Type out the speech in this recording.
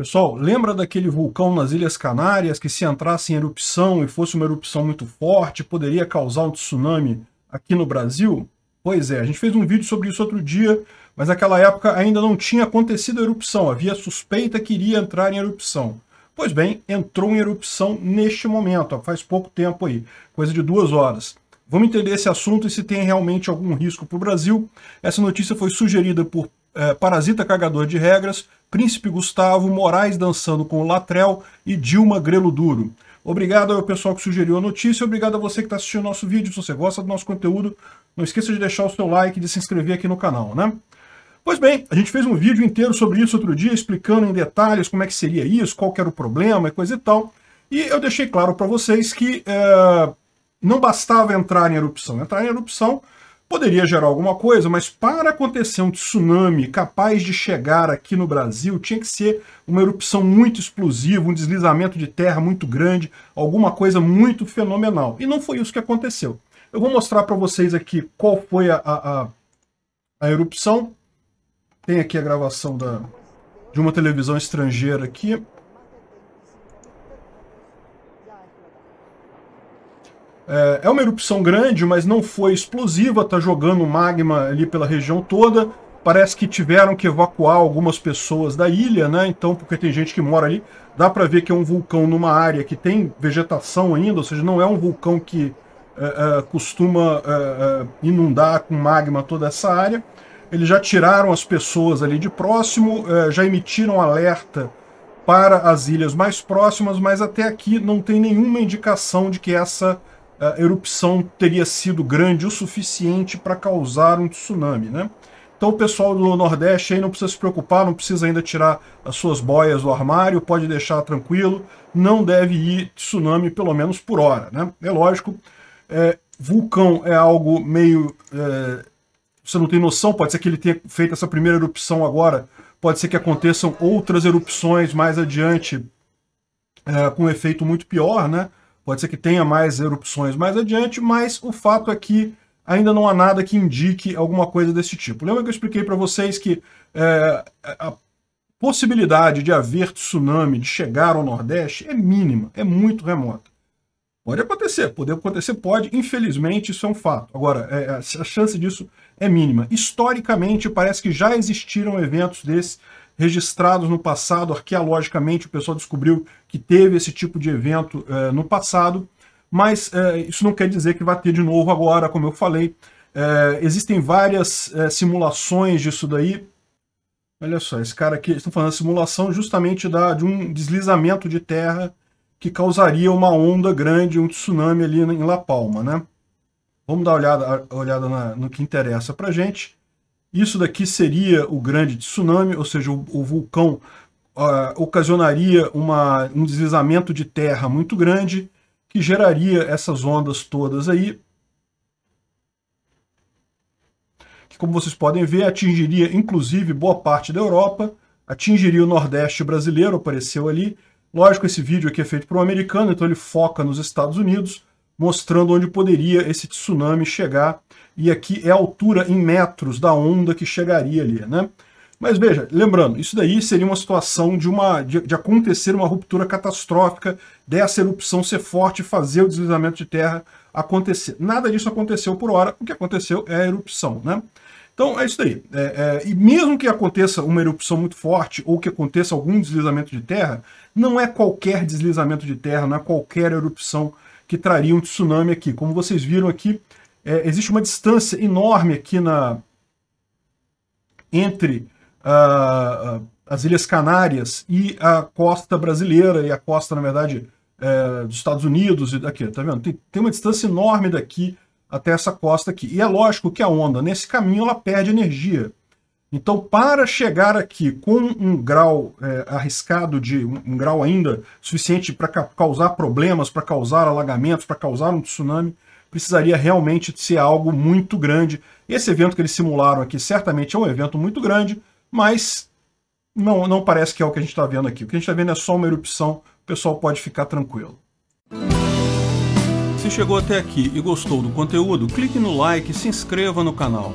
Pessoal, lembra daquele vulcão nas Ilhas Canárias que se entrasse em erupção e fosse uma erupção muito forte, poderia causar um tsunami aqui no Brasil? Pois é, a gente fez um vídeo sobre isso outro dia, mas naquela época ainda não tinha acontecido a erupção, havia suspeita que iria entrar em erupção. Pois bem, entrou em erupção neste momento, faz pouco tempo aí, coisa de duas horas. Vamos entender esse assunto e se tem realmente algum risco para o Brasil. Essa notícia foi sugerida por é, Parasita Cagador de Regras, Príncipe Gustavo, Moraes dançando com o Latrel e Dilma Grelo Duro. Obrigado ao pessoal que sugeriu a notícia, obrigado a você que está assistindo nosso vídeo. Se você gosta do nosso conteúdo, não esqueça de deixar o seu like e de se inscrever aqui no canal, né? Pois bem, a gente fez um vídeo inteiro sobre isso outro dia, explicando em detalhes como é que seria isso, qual era o problema e coisa e tal. E eu deixei claro para vocês que é, não bastava entrar em erupção. Entrar em erupção Poderia gerar alguma coisa, mas para acontecer um tsunami capaz de chegar aqui no Brasil, tinha que ser uma erupção muito explosiva, um deslizamento de terra muito grande, alguma coisa muito fenomenal. E não foi isso que aconteceu. Eu vou mostrar para vocês aqui qual foi a, a, a erupção. Tem aqui a gravação da, de uma televisão estrangeira aqui. É, é uma erupção grande, mas não foi explosiva, tá jogando magma ali pela região toda. Parece que tiveram que evacuar algumas pessoas da ilha, né? Então, porque tem gente que mora ali, dá para ver que é um vulcão numa área que tem vegetação ainda, ou seja, não é um vulcão que é, é, costuma é, é, inundar com magma toda essa área. Eles já tiraram as pessoas ali de próximo, é, já emitiram alerta para as ilhas mais próximas, mas até aqui não tem nenhuma indicação de que essa a erupção teria sido grande o suficiente para causar um tsunami, né? Então o pessoal do Nordeste aí não precisa se preocupar, não precisa ainda tirar as suas boias do armário, pode deixar tranquilo, não deve ir tsunami pelo menos por hora, né? É lógico, é, vulcão é algo meio... É, você não tem noção, pode ser que ele tenha feito essa primeira erupção agora, pode ser que aconteçam outras erupções mais adiante é, com um efeito muito pior, né? Pode ser que tenha mais erupções mais adiante, mas o fato é que ainda não há nada que indique alguma coisa desse tipo. Lembra que eu expliquei para vocês que é, a possibilidade de haver tsunami, de chegar ao Nordeste, é mínima, é muito remota. Pode acontecer, pode acontecer, pode, infelizmente isso é um fato. Agora, é, é, a chance disso é mínima. Historicamente, parece que já existiram eventos desses registrados no passado, arqueologicamente o pessoal descobriu que teve esse tipo de evento é, no passado, mas é, isso não quer dizer que vai ter de novo agora, como eu falei. É, existem várias simulações disso daí. Olha só, esse cara aqui, estão falando simulação justamente da, de um deslizamento de terra que causaria uma onda grande, um tsunami ali em La Palma, né? Vamos dar uma olhada, olhada na, no que interessa para gente. Isso daqui seria o grande tsunami, ou seja, o, o vulcão uh, ocasionaria uma, um deslizamento de terra muito grande que geraria essas ondas todas aí. Que, como vocês podem ver, atingiria inclusive boa parte da Europa, atingiria o Nordeste brasileiro, apareceu ali. Lógico, esse vídeo aqui é feito para um americano, então ele foca nos Estados Unidos, mostrando onde poderia esse tsunami chegar. E aqui é a altura em metros da onda que chegaria ali, né? Mas veja, lembrando, isso daí seria uma situação de, uma, de, de, acontecer uma ruptura catastrófica, dessa erupção ser forte e fazer o deslizamento de terra acontecer. Nada disso aconteceu por hora, o que aconteceu é a erupção, né? Então é isso daí. É, é, e mesmo que aconteça uma erupção muito forte ou que aconteça algum deslizamento de terra, não é qualquer deslizamento de terra, não é qualquer erupção que traria um tsunami aqui. Como vocês viram aqui, é, existe uma distância enorme aqui na entre uh, as Ilhas Canárias e a costa brasileira, e a costa, na verdade, é, dos Estados Unidos e daqui, tá vendo? Tem, tem uma distância enorme daqui até essa costa aqui. E é lógico que a onda, nesse caminho, ela perde energia. Então, para chegar aqui com um grau é, arriscado, de um, um, grau ainda suficiente para ca causar problemas, para causar alagamentos, para causar um tsunami, precisaria realmente ser algo muito grande. Esse evento que eles simularam aqui certamente é um evento muito grande, mas não, não parece que é o que a gente está vendo aqui. O que a gente está vendo é só uma erupção, o pessoal pode ficar tranquilo. Se chegou até aqui e gostou do conteúdo, clique no like e se inscreva no canal.